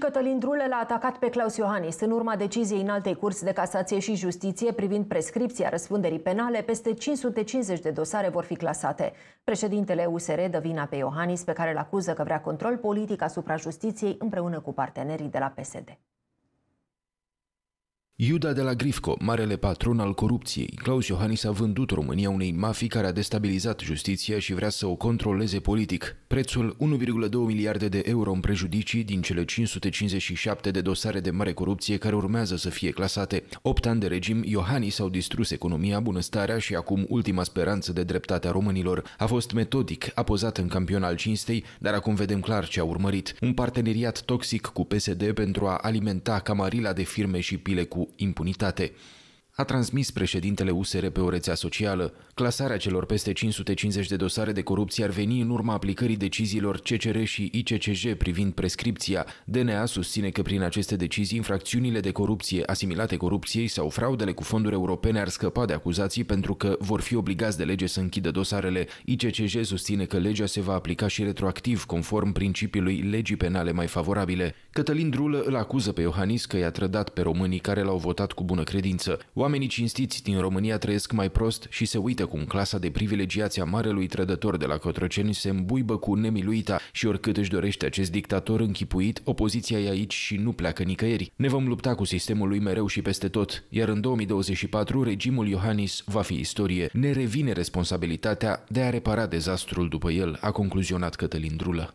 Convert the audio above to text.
Cătălin Drule l-a atacat pe Claus Iohannis în urma deciziei în altei curs de casație și justiție privind prescripția răspunderii penale, peste 550 de dosare vor fi clasate. Președintele USR dă vina pe Iohannis, pe care îl acuză că vrea control politic asupra justiției împreună cu partenerii de la PSD. Iuda de la Grifco, marele patron al corupției, Claus Iohannis a vândut România unei mafii care a destabilizat justiția și vrea să o controleze politic. Prețul 1,2 miliarde de euro în prejudicii din cele 557 de dosare de mare corupție care urmează să fie clasate. 8 ani de regim, Iohannis au distrus economia, bunăstarea și acum ultima speranță de dreptate a românilor. A fost metodic, a pozat în campion al cinstei, dar acum vedem clar ce a urmărit. Un parteneriat toxic cu PSD pentru a alimenta camarila de firme și pile cu impunitate a transmis președintele USR pe o rețea socială. Clasarea celor peste 550 de dosare de corupție ar veni în urma aplicării deciziilor CCR și ICCJ privind prescripția. DNA susține că prin aceste decizii infracțiunile de corupție asimilate corupției sau fraudele cu fonduri europene ar scăpa de acuzații pentru că vor fi obligați de lege să închidă dosarele. ICCJ susține că legea se va aplica și retroactiv, conform principiului legii penale mai favorabile. Cătălin Drulă îl acuză pe Iohannis că i-a trădat pe românii care l-au votat cu bună credință. Oamenii Oamenii cinstiți din România trăiesc mai prost și se uită cum clasa de privilegiați a marelui trădător de la Cotroceni se îmbuibă cu nemiluita și oricât își dorește acest dictator închipuit, opoziția e aici și nu pleacă nicăieri. Ne vom lupta cu sistemul lui mereu și peste tot, iar în 2024 regimul Iohannis va fi istorie. Ne revine responsabilitatea de a repara dezastrul după el, a concluzionat Cătălin Drulă.